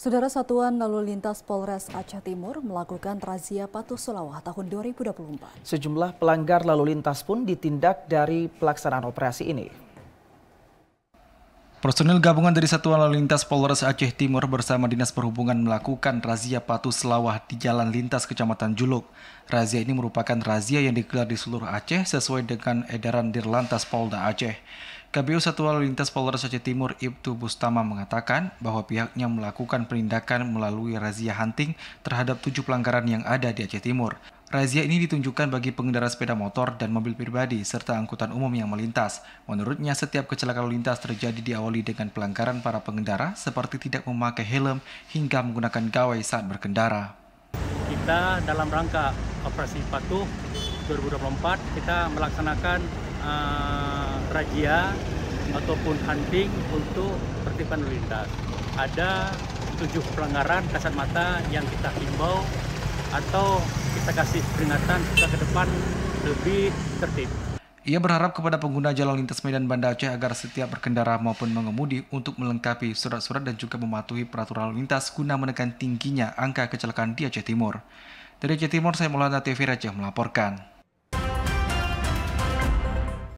Saudara Satuan Lalu Lintas Polres Aceh Timur melakukan razia patuh selawah tahun 2024. Sejumlah pelanggar lalu lintas pun ditindak dari pelaksanaan operasi ini. Personil gabungan dari Satuan Lalu Lintas Polres Aceh Timur bersama Dinas Perhubungan melakukan razia patuh selawah di jalan lintas Kecamatan Juluk. Razia ini merupakan razia yang digelar di seluruh Aceh sesuai dengan edaran Dirlantas Polda Aceh. KBU Satuan Lalu Lintas Polres Aceh Timur Ibtu Bustama mengatakan bahwa pihaknya melakukan penindakan melalui razia hunting terhadap tujuh pelanggaran yang ada di Aceh Timur. Razia ini ditunjukkan bagi pengendara sepeda motor dan mobil pribadi serta angkutan umum yang melintas. Menurutnya, setiap kecelakaan lalu lintas terjadi diawali dengan pelanggaran para pengendara seperti tidak memakai helm hingga menggunakan gawai saat berkendara. Kita dalam rangka operasi patuh 2024 kita melaksanakan uh, razia ataupun hunting untuk tertiban lalu lintas. Ada tujuh pelanggaran kasat mata yang kita himbau atau kita kasih peringatan kita ke depan lebih tertib. Ia berharap kepada pengguna jalan lintas Medan Banda Aceh agar setiap berkendara maupun mengemudi untuk melengkapi surat-surat dan juga mematuhi peraturan lalu lintas guna menekan tingginya angka kecelakaan di Aceh Timur. Dari Aceh Timur, saya Maulana TV Aceh melaporkan.